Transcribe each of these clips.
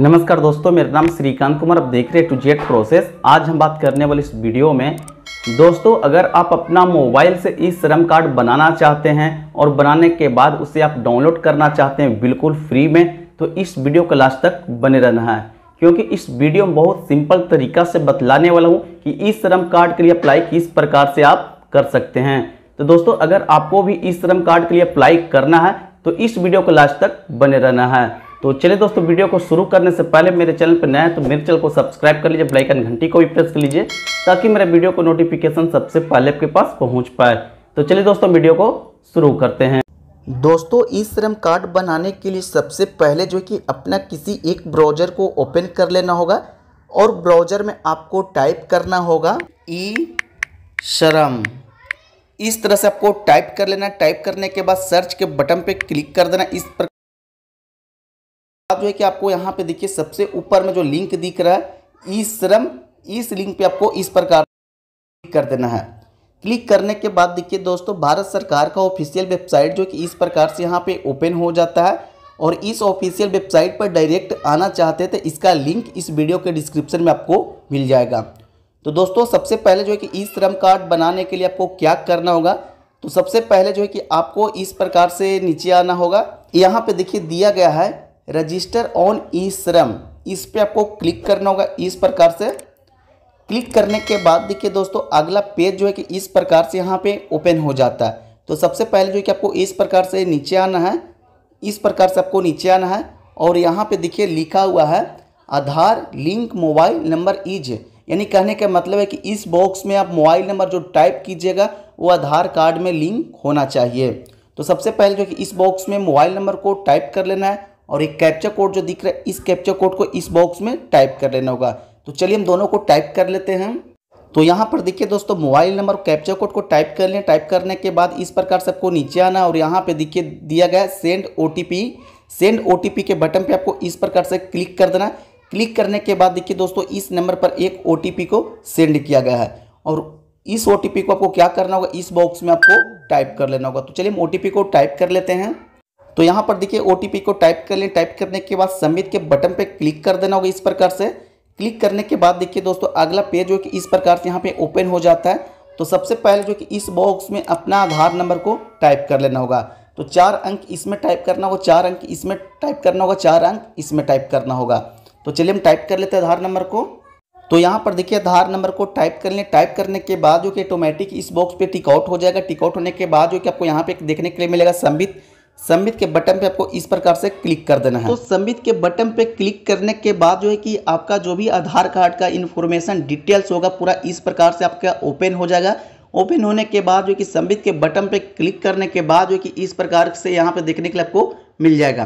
नमस्कार दोस्तों मेरा नाम श्रीकांत कुमार आप देख रहे हैं टू जेट प्रोसेस आज हम बात करने वाले इस वीडियो में दोस्तों अगर आप अपना मोबाइल से ई श्रम कार्ड बनाना चाहते हैं और बनाने के बाद उसे आप डाउनलोड करना चाहते हैं बिल्कुल फ्री में तो इस वीडियो को लास्ट तक बने रहना है क्योंकि इस वीडियो में बहुत सिंपल तरीका से बतलाने वाला हूँ कि ई श्रम कार्ड के लिए अप्लाई किस प्रकार से आप कर सकते हैं तो दोस्तों अगर आपको भी ई श्रम कार्ड के लिए अप्लाई करना है तो इस वीडियो को लास्ट तक बने रहना है तो चलिए दोस्तों वीडियो को शुरू करने से पहले मेरे चैनल पर नया है तो मेरे चैनल को सब्सक्राइब कर लीजिए एंड घंटी को भी प्रेस कर लीजिए ताकि मेरे वीडियो को नोटिफिकेशन सबसे पहले आपके पास पहुंच पाए तो चलिए दोस्तों वीडियो को शुरू करते हैं दोस्तों ई श्रम कार्ड बनाने के लिए सबसे पहले जो कि अपना किसी एक ब्राउज़र को ओपन कर लेना होगा और ब्राउज़र में आपको टाइप करना होगा ई श्रम इस तरह से आपको टाइप कर लेना टाइप करने के बाद सर्च के बटन पे क्लिक कर देना इस पर अब जो है कि आपको यहाँ पे देखिए सबसे ऊपर में जो लिंक दिख रहा है ई श्रम इस लिंक पे आपको इस प्रकार क्लिक कर देना है क्लिक करने के बाद देखिए दोस्तों भारत सरकार का ऑफिशियल वेबसाइट जो कि इस प्रकार से यहाँ पे ओपन हो जाता है और इस ऑफिशियल वेबसाइट पर डायरेक्ट आना चाहते थे तो इसका लिंक इस वीडियो के डिस्क्रिप्शन में आपको मिल जाएगा तो दोस्तों सबसे पहले जो है कि ई श्रम कार्ड बनाने के लिए आपको क्या करना होगा तो सबसे पहले जो है कि आपको इस प्रकार से नीचे आना होगा यहाँ पे देखिए दिया गया है रजिस्टर ऑन ई श्रम इस पे आपको क्लिक करना होगा इस प्रकार से क्लिक करने के बाद देखिए दोस्तों अगला पेज जो है कि इस प्रकार से यहाँ पे ओपन हो जाता है तो सबसे पहले जो है कि आपको इस प्रकार से नीचे आना है इस प्रकार से आपको नीचे आना है और यहाँ पे देखिए लिखा हुआ है Aadhaar link mobile number is यानी कहने का मतलब है कि इस बॉक्स में आप मोबाइल नंबर जो टाइप कीजिएगा वो आधार कार्ड में लिंक होना चाहिए तो सबसे पहले जो कि इस बॉक्स में मोबाइल नंबर को टाइप कर लेना है और एक कैप्चा कोड जो दिख रहा है इस कैप्चा कोड को इस बॉक्स में टाइप कर लेना होगा तो चलिए हम दोनों को टाइप कर लेते हैं तो यहाँ पर देखिए दोस्तों मोबाइल नंबर कैप्चा कोड को टाइप कर लें टाइप करने के बाद इस प्रकार से आपको नीचे आना और यहाँ पे देखिए दिया गया सेंड ओ सेंड ओ के बटन पे आपको इस प्रकार से क्लिक कर देना क्लिक करने के बाद देखिए दोस्तों इस नंबर पर एक ओ को सेंड किया गया है और इस ओ को आपको क्या करना होगा इस बॉक्स में आपको टाइप कर लेना होगा तो चलिए हम ओ को टाइप कर लेते हैं तो यहाँ पर देखिए ओ को टाइप कर लें टाइप करने के बाद सबमिट के बटन पर क्लिक कर देना होगा इस प्रकार से क्लिक करने के बाद देखिए दोस्तों अगला पेज जो कि इस प्रकार से यहाँ पे ओपन हो जाता है तो सबसे पहले जो कि इस बॉक्स में अपना आधार नंबर को टाइप कर लेना होगा तो चार अंक इसमें टाइप करना होगा चार अंक इसमें टाइप करना होगा चार अंक इसमें टाइप करना होगा तो चलिए हम टाइप कर लेते हैं आधार नंबर को तो यहाँ पर देखिए आधार नंबर को टाइप कर लें टाइप करने के बाद जो कि ऑटोमेटिक इस बॉक्स पे टिकआउट हो जाएगा टिकआउट होने के बाद जो कि आपको यहाँ पे देखने के लिए मिलेगा संबित संबित के बटन पे आपको इस प्रकार से क्लिक कर देना है तो संबित के बटन पे क्लिक करने के बाद जो है कि आपका जो भी आधार कार्ड का इन्फॉर्मेशन डिटेल्स होगा पूरा इस प्रकार से आपका ओपन हो जाएगा ओपन होने के बाद जो कि संबित के बटन पे क्लिक करने के बाद जो कि इस प्रकार से यहाँ पे देखने के लिए आपको मिल जाएगा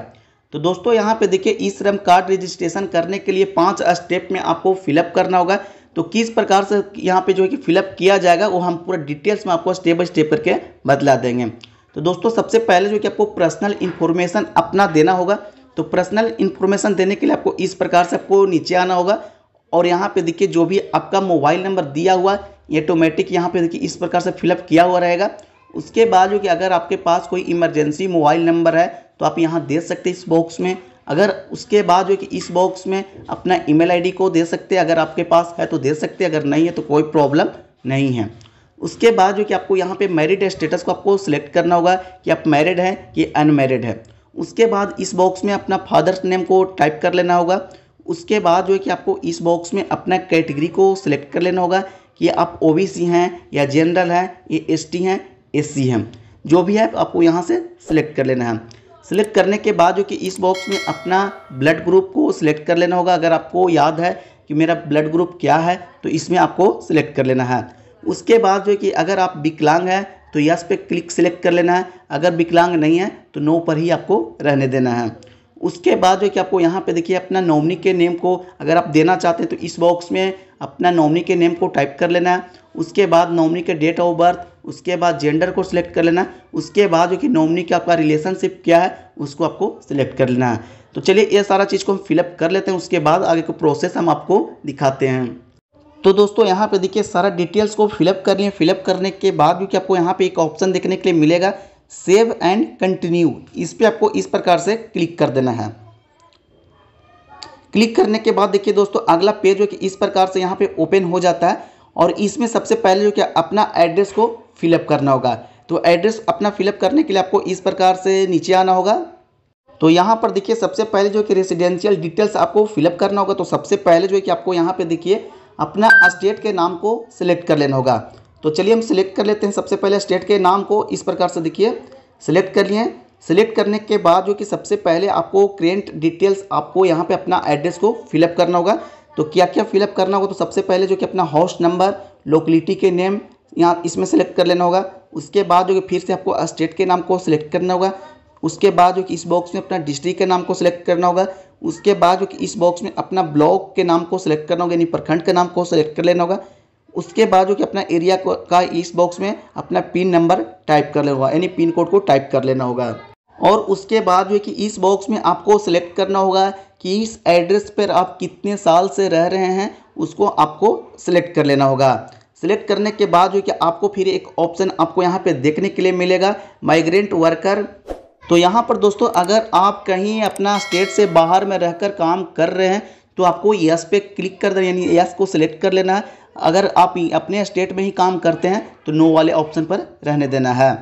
तो दोस्तों यहाँ पे देखिए ई श्रम कार्ड रजिस्ट्रेशन करने के लिए पाँच स्टेप में आपको फिलअप करना होगा तो किस प्रकार से यहाँ पे जो है कि फिलअप किया जाएगा वो हम पूरा डिटेल्स में आपको स्टेप बाई स्टेप करके बतला देंगे तो दोस्तों सबसे पहले जो कि आपको पर्सनल इन्फॉर्मेशन अपना देना होगा तो पर्सनल इन्फॉर्मेशन देने के लिए आपको इस प्रकार से आपको नीचे आना होगा और यहाँ पे देखिए जो भी आपका मोबाइल नंबर दिया हुआ है ऑटोमेटिक यहाँ पे देखिए इस प्रकार से फिलअप किया हुआ रहेगा उसके बाद जो कि अगर आपके पास कोई इमरजेंसी मोबाइल नंबर है तो आप यहाँ दे सकते हैं इस बॉक्स में अगर उसके बाद जो कि इस बॉक्स में अपना ईमेल आईडी को दे सकते हैं अगर आपके पास है तो दे सकते हैं अगर नहीं है तो कोई प्रॉब्लम नहीं है उसके बाद जो कि आपको यहाँ पे मैरिड स्टेटस को आपको सिलेक्ट करना होगा कि आप मैरिड हैं कि अनमैरिड है उसके बाद इस बॉक्स में अपना फादर्स नेम को टाइप कर लेना होगा उसके बाद जो है कि आपको इस बॉक्स में अपना कैटेगरी को सिलेक्ट कर लेना होगा कि आप ओ हैं या जनरल हैं या एस हैं एस हैं जो भी है आपको यहाँ से सिलेक्ट कर लेना है सिलेक्ट करने के बाद जो कि इस बॉक्स में अपना ब्लड ग्रुप को सिलेक्ट कर लेना होगा अगर आपको याद है कि मेरा ब्लड ग्रुप क्या है तो इसमें आपको सिलेक्ट कर लेना है उसके बाद जो है कि अगर आप विकलांग हैं तो यस पे क्लिक सेलेक्ट कर लेना है अगर विकलांग नहीं है तो नो पर ही आपको रहने देना है उसके बाद जो कि आपको यहाँ पे देखिए अपना नॉमनी के नेम को अगर आप देना चाहते हैं तो इस बॉक्स में अपना नॉमनी के नेम को टाइप कर लेना है उसके बाद नॉमनी के डेट ऑफ बर्थ उसके बाद जेंडर को सिलेक्ट कर लेना है उसके बाद जो कि नॉमनी का आपका रिलेशनशिप क्या है उसको आपको सिलेक्ट कर लेना है तो चलिए ये सारा चीज़ को हम फिलअप कर लेते हैं उसके बाद आगे को प्रोसेस हम आपको दिखाते हैं तो दोस्तों यहाँ पे देखिए सारा डिटेल्स को फिलअप कर लिए फिलअप करने के बाद भी आपको यहाँ पे एक ऑप्शन देखने के लिए मिलेगा सेव एंड कंटिन्यू इस पर आपको इस प्रकार से क्लिक कर देना है क्लिक करने के बाद देखिए दोस्तों अगला पेज जो कि इस प्रकार से यहाँ पे ओपन हो जाता है और इसमें सबसे पहले जो कि अपना एड्रेस को फिलअप करना होगा तो एड्रेस अपना फिलअप करने के लिए आपको इस प्रकार से नीचे आना होगा तो यहाँ पर देखिए सबसे पहले जो कि रेसिडेंशियल डिटेल्स आपको फिलअप करना होगा तो सबसे पहले जो है कि आपको यहाँ पे देखिए अपना स्टेट के नाम को सिलेक्ट कर लेना होगा तो चलिए हम सिलेक्ट कर लेते हैं सबसे पहले स्टेट के नाम को इस प्रकार से देखिए सिलेक्ट कर लिए सिलेक्ट करने के बाद जो कि सबसे पहले आपको क्रेंट डिटेल्स आपको यहाँ पे अपना एड्रेस को फिलअप करना होगा तो क्या क्या फिलअप करना होगा तो सबसे पहले जो कि अपना हाउस नंबर लोकेलिटी के नेम यहाँ इसमें सेलेक्ट कर लेना होगा उसके बाद जो कि फिर से आपको स्टेट के नाम को सिलेक्ट करना होगा उसके बाद जो कि इस बॉक्स में अपना डिस्ट्रिक्ट के नाम को सिलेक्ट करना होगा उसके बाद जो कि इस बॉक्स में अपना ब्लॉक के नाम को सिलेक्ट करना होगा यानी प्रखंड के नाम को सिलेक्ट कर लेना होगा उसके बाद जो कि अपना एरिया का इस बॉक्स में अपना पिन नंबर टाइप कर लेना होगा यानी पिन कोड को टाइप कर लेना होगा और उसके बाद जो है कि इस बॉक्स में आपको सिलेक्ट करना होगा कि इस एड्रेस पर आप कितने साल से रह रहे हैं उसको आपको सिलेक्ट कर लेना होगा सिलेक्ट करने के बाद जो कि आपको फिर एक ऑप्शन आपको यहाँ पे देखने के लिए मिलेगा माइग्रेंट वर्कर तो यहाँ पर दोस्तों अगर आप कहीं अपना स्टेट से बाहर में रहकर काम कर रहे हैं तो आपको यस पे क्लिक कर देना यानी यस को सिलेक्ट कर लेना है अगर आप अपने स्टेट में ही काम करते हैं तो नो वाले ऑप्शन पर रहने देना है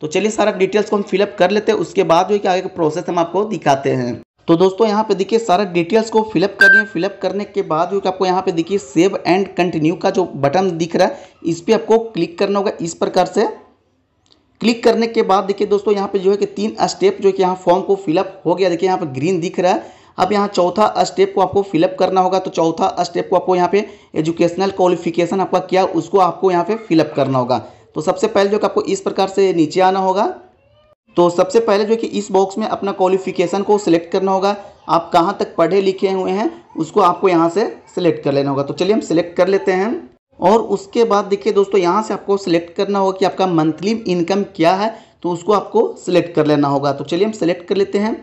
तो चलिए सारा डिटेल्स को हम फिलअप कर लेते हैं उसके बाद जो है कि आगे का प्रोसेस हम आपको दिखाते हैं तो दोस्तों यहाँ पे देखिए सारा डिटेल्स को फिलअप कर लिए फिलअप करने के बाद जो कि आपको यहाँ पे देखिए सेव एंड कंटिन्यू का जो बटन दिख रहा है इस पर आपको क्लिक करना होगा इस प्रकार से क्लिक करने के बाद देखिए दोस्तों यहाँ पे जो है कि तीन स्टेप जो कि यहाँ फॉर्म को फिलअप हो गया देखिए यहाँ पे ग्रीन दिख रहा है अब यहाँ चौथा स्टेप को आपको फिलअप करना होगा तो चौथा स्टेप को आपको यहाँ पे एजुकेशनल क्वालिफिकेशन आपका क्या उसको आपको यहाँ पे फिलअप करना होगा तो सबसे पहले जो कि आपको इस प्रकार से नीचे आना होगा तो सबसे पहले जो कि इस बॉक्स में अपना क्वालिफिकेशन को सिलेक्ट करना होगा आप कहाँ तक पढ़े लिखे हुए हैं उसको आपको यहाँ से सिलेक्ट कर लेना होगा तो चलिए हम सिलेक्ट कर लेते हैं और उसके बाद देखिए दोस्तों यहाँ से आपको सिलेक्ट करना होगा कि आपका मंथली इनकम क्या है तो उसको आपको सिलेक्ट कर लेना होगा तो चलिए हम सिलेक्ट कर लेते हैं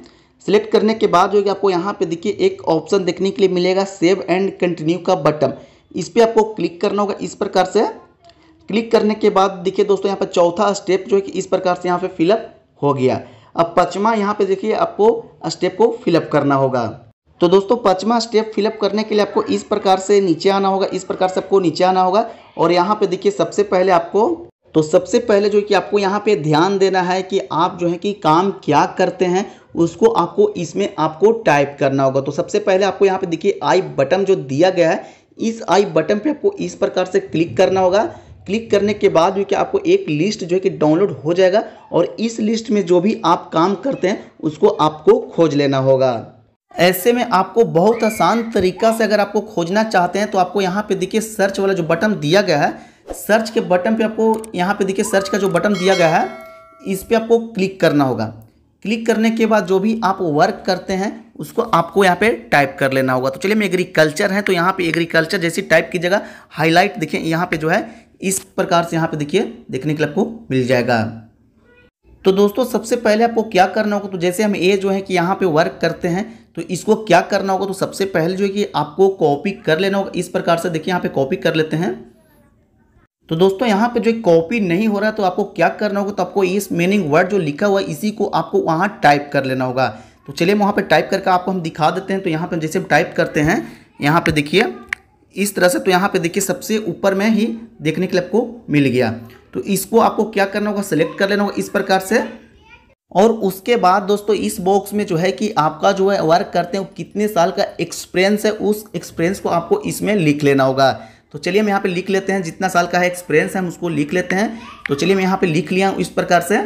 सिलेक्ट करने के बाद जो है आपको यहाँ पे देखिए एक ऑप्शन देखने के लिए मिलेगा सेव एंड कंटिन्यू का बटन इस पर आपको क्लिक करना होगा इस प्रकार से क्लिक करने के बाद देखिए दोस्तों यहाँ पर चौथा स्टेप जो है कि इस प्रकार से यहाँ पर फिलअप हो गया अब पचमा यहाँ पर देखिए आपको स्टेप को फिलअप करना होगा तो दोस्तों पाँचवा स्टेप फिलअप करने के लिए आपको इस प्रकार से नीचे आना होगा इस प्रकार से आपको नीचे आना होगा और यहाँ पे देखिए सबसे पहले आपको तो सबसे पहले जो कि आपको यहाँ पे ध्यान देना है कि आप जो है कि काम क्या करते हैं उसको आपको इसमें आपको टाइप करना होगा तो सबसे पहले आपको यहाँ पे देखिए आई बटन जो दिया गया है इस आई बटन पे आपको इस प्रकार से क्लिक करना होगा क्लिक करने के बाद जो कि आपको एक लिस्ट जो है कि डाउनलोड हो जाएगा और इस लिस्ट में जो भी आप काम करते हैं उसको आपको खोज लेना होगा ऐसे में आपको बहुत आसान तरीका से अगर आपको खोजना चाहते हैं तो आपको यहाँ पे देखिए सर्च वाला जो बटन दिया गया है सर्च के बटन पे आपको यहाँ पे देखिए सर्च का जो बटन दिया गया है इस पर आपको क्लिक करना होगा क्लिक करने के बाद जो भी आप वर्क करते हैं उसको आपको यहाँ पे टाइप कर लेना होगा तो चलिए मैं एग्रीकल्चर है तो यहाँ पे एग्रीकल्चर जैसी टाइप की जगह हाईलाइट देखें यहाँ पे जो है इस प्रकार से यहाँ पे देखिए देखने के लिए आपको मिल जाएगा तो दोस्तों सबसे पहले आपको क्या करना होगा तो जैसे हम ए जो है कि यहाँ पे वर्क करते हैं तो इसको क्या करना होगा तो सबसे पहले जो है कि आपको कॉपी कर लेना होगा इस प्रकार से देखिए यहाँ पे कॉपी कर लेते हैं तो दोस्तों यहाँ पे जो कॉपी नहीं हो रहा तो आपको क्या करना होगा तो आपको इस मीनिंग वर्ड जो लिखा हुआ है इसी को आपको वहाँ टाइप कर लेना होगा तो चलिए वहाँ पर टाइप करके आपको हम दिखा देते हैं तो यहाँ पर जैसे हम टाइप करते हैं यहाँ पर देखिए इस तरह से तो यहाँ पर देखिए सबसे ऊपर में ही देखने के लिए आपको मिल गया तो इसको आपको क्या करना होगा सेलेक्ट कर लेना होगा इस प्रकार से और उसके बाद दोस्तों इस बॉक्स में जो है कि आपका जो है वर्क करते हैं कितने साल का एक्सपीरियंस है उस एक्सपीरियंस को आपको इसमें लिख लेना होगा तो चलिए हम यहाँ पे लिख लेते हैं जितना साल का है एक्सपीरियंस है हम उसको लिख लेते हैं तो चलिए मैं यहाँ पे लिख लिया हूँ इस प्रकार से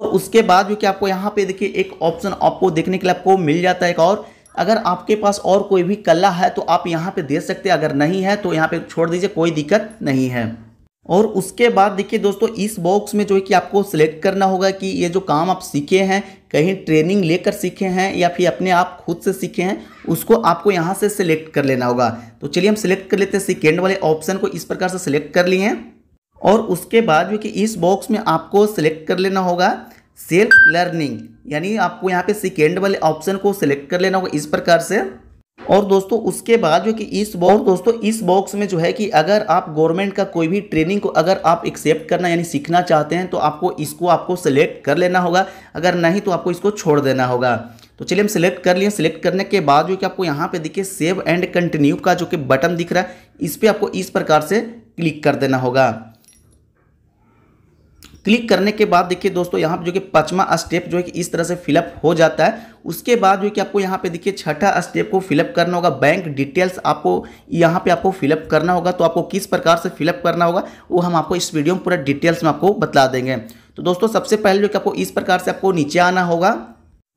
और उसके बाद जो कि आपको यहाँ पे देखिए एक ऑप्शन आपको देखने के लिए आपको मिल जाता है एक और अगर आपके पास और कोई भी कला है तो आप यहाँ पे दे सकते हैं अगर नहीं है तो यहाँ पे छोड़ दीजिए कोई दिक्कत नहीं है और उसके बाद देखिए दोस्तों इस बॉक्स में जो है कि आपको सेलेक्ट करना होगा कि ये जो काम आप सीखे हैं कहीं ट्रेनिंग लेकर सीखे हैं या फिर अपने आप खुद से सीखे हैं उसको आपको यहाँ से सिलेक्ट कर लेना होगा तो चलिए हम सिलेक्ट कर लेते हैं सेकेंड वाले ऑप्शन को इस प्रकार से सिलेक्ट कर लिए और उसके बाद जो कि इस बॉक्स में आपको सिलेक्ट कर लेना होगा सेल्फ लर्निंग यानी आपको यहाँ पे सेकेंड वाले ऑप्शन को सिलेक्ट कर लेना होगा इस प्रकार से और दोस्तों उसके बाद जो कि इस बॉक्स और दोस्तों इस बॉक्स में जो है कि अगर आप गवर्नमेंट का कोई भी ट्रेनिंग को अगर आप एक्सेप्ट करना यानी सीखना चाहते हैं तो आपको इसको आपको सेलेक्ट कर लेना होगा अगर नहीं तो आपको इसको छोड़ देना होगा तो चलिए हम सेलेक्ट कर लिए सिलेक्ट करने के बाद जो कि आपको यहाँ पे देखिए सेव एंड कंटिन्यू का जो कि बटन दिख रहा है इस पर आपको इस प्रकार से क्लिक कर देना होगा क्लिक करने के बाद देखिए दोस्तों यहाँ पे जो कि पांचवा स्टेप जो है कि इस तरह से फिलअप हो जाता है उसके बाद जो कि आपको यहाँ पे देखिए छठा स्टेप को फिलअप करना होगा बैंक डिटेल्स आपको यहाँ पे आपको फिलअप करना होगा तो आपको किस प्रकार से फिलअप करना होगा वो हम आपको इस वीडियो में पूरा डिटेल्स में आपको बता देंगे तो दोस्तों सबसे पहले जो कि आपको इस प्रकार से आपको नीचे आना होगा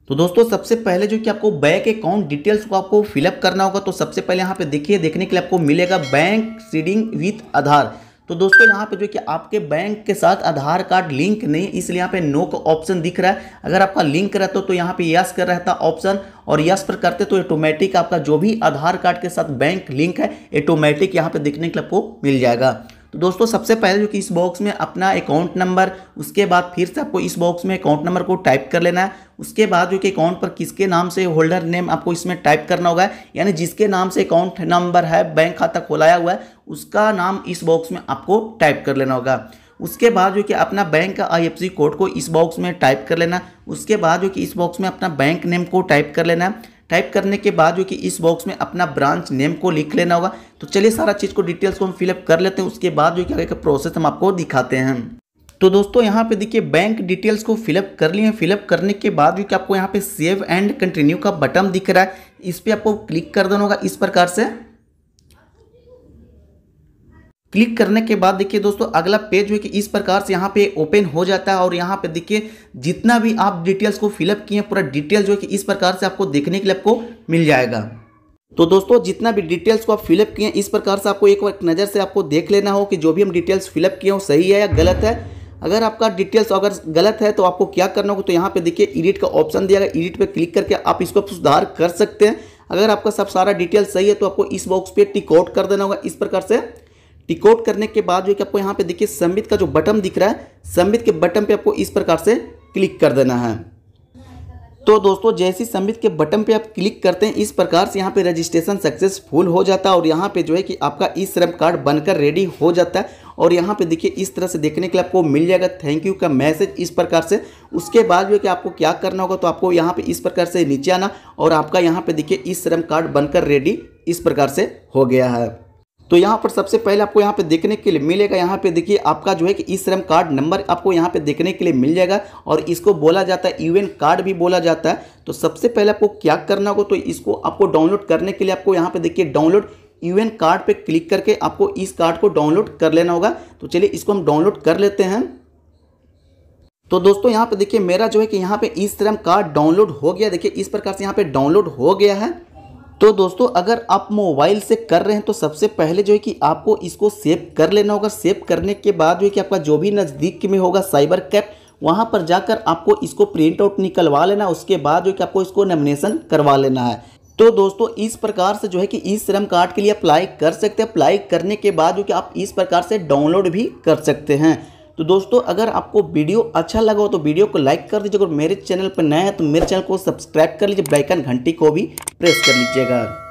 तो दोस्तों सबसे पहले जो कि आपको बैंक अकाउंट डिटेल्स को आपको फिलअप करना होगा तो सबसे पहले यहाँ पे देखिए देखने के लिए आपको मिलेगा बैंक सीडिंग विथ आधार तो दोस्तों यहाँ पे जो कि आपके बैंक के साथ आधार कार्ड लिंक नहीं इसलिए यहाँ पे नो का ऑप्शन दिख रहा है अगर आपका लिंक रहता तो यहाँ पे यस कर रहता ऑप्शन और यस पर करते तो ऑटोमेटिक आपका जो भी आधार कार्ड के साथ बैंक लिंक है ऑटोमेटिक यहाँ पे देखने के लिए आपको मिल जाएगा तो दोस्तों सबसे पहले जो कि इस बॉक्स में अपना अकाउंट नंबर उसके बाद फिर से आपको इस बॉक्स में अकाउंट नंबर को टाइप कर लेना है उसके बाद जो कि अकाउंट पर किसके नाम से होल्डर नेम आपको इसमें टाइप करना होगा यानी जिसके नाम से अकाउंट नंबर है बैंक खाता खोलाया हुआ है उसका नाम इस बॉक्स में आपको टाइप कर लेना होगा उसके बाद जो कि अपना बैंक का आई कोड को इस बॉक्स में टाइप कर लेना उसके बाद जो कि इस बॉक्स में अपना बैंक नेम को टाइप कर लेना टाइप करने के बाद जो कि इस बॉक्स में अपना ब्रांच नेम को लिख लेना होगा तो चलिए सारा चीज़ को डिटेल्स को हम फिलअप कर लेते हैं उसके बाद जो कि आगे का प्रोसेस हम आपको दिखाते हैं तो दोस्तों यहाँ पे देखिए बैंक डिटेल्स को फिलअप कर लिए फिलअप करने के बाद भी आपको यहाँ पे सेव एंड कंटिन्यू का बटन दिख रहा है इस पर आपको क्लिक कर देना होगा इस प्रकार से क्लिक करने के बाद देखिए दोस्तों अगला पेज है कि इस प्रकार से यहाँ पे ओपन हो जाता है और यहाँ पे देखिए जितना भी आप डिटेल्स को फिलअप किए हैं पूरा डिटेल जो है कि इस प्रकार से आपको देखने के लिए आपको मिल जाएगा तो दोस्तों जितना भी डिटेल्स को आप फिलअप किए हैं इस प्रकार से आपको एक बार नज़र से आपको देख लेना हो कि जो भी हम डिटेल्स फिलअप किए हो सही है या गलत है अगर आपका डिटेल्स अगर गलत है तो आपको क्या करना होगा तो यहाँ पे देखिए एडिट का ऑप्शन दिया गया एडिट पे क्लिक करके आप इसको सुधार कर सकते हैं अगर आपका सब सारा डिटेल सही है तो आपको इस बॉक्स पे टिकआउट कर देना होगा इस प्रकार से टिकआउट करने के बाद जो कि आपको यहाँ पे देखिए संबित का जो बटन दिख रहा है संबित के बटन पर आपको इस प्रकार से क्लिक कर देना है तो दोस्तों जैसे ही सबमिट के बटन पे आप क्लिक करते हैं इस प्रकार से यहाँ पे रजिस्ट्रेशन सक्सेसफुल हो जाता है और यहाँ पे जो है कि आपका ई श्रम कार्ड बनकर रेडी हो जाता है और यहाँ पे देखिए इस तरह से देखने के लिए आपको मिल जाएगा थैंक यू का मैसेज इस प्रकार से उसके बाद जो है कि आपको क्या करना होगा तो आपको यहाँ पर इस प्रकार से नीचे आना और आपका यहाँ पर देखिए ई श्रम कार्ड बनकर रेडी इस प्रकार से हो गया है तो यहाँ पर सबसे पहले आपको यहाँ पे देखने के लिए मिलेगा यहाँ पे देखिए आपका जो है कि ई श्रम कार्ड नंबर आपको यहाँ पे देखने के लिए मिल जाएगा और इसको बोला जाता है यूएन कार्ड भी बोला जाता है तो सबसे पहले आपको क्या करना होगा तो इसको आपको डाउनलोड करने के लिए आपको यहाँ पे देखिए डाउनलोड यूएन कार्ड पर क्लिक करके आपको इस कार्ड को डाउनलोड कर लेना होगा तो चलिए इसको हम डाउनलोड कर लेते हैं तो दोस्तों यहाँ पर देखिए मेरा जो है कि यहाँ पर ई श्रम कार्ड डाउनलोड हो गया देखिए इस प्रकार से यहाँ पर डाउनलोड हो गया है तो दोस्तों अगर आप मोबाइल से कर रहे हैं तो सबसे पहले जो है कि आपको इसको सेव कर लेना होगा सेव करने के बाद जो है कि आपका जो भी नज़दीक में होगा साइबर कैप वहाँ पर जाकर आपको इसको प्रिंट आउट निकलवा लेना उसके बाद जो है कि आपको इसको नमिनेशन करवा लेना है तो दोस्तों इस प्रकार से जो है कि इस श्रम कार्ड के लिए अप्लाई कर सकते हैं अप्लाई करने के बाद जो कि आप इस प्रकार से डाउनलोड भी कर सकते हैं तो दोस्तों अगर आपको वीडियो अच्छा लगा हो तो वीडियो को लाइक कर दीजिए अगर मेरे चैनल पर नया है तो मेरे चैनल को सब्सक्राइब कर लीजिए ब्राइकन घंटी को भी प्रेस कर लीजिएगा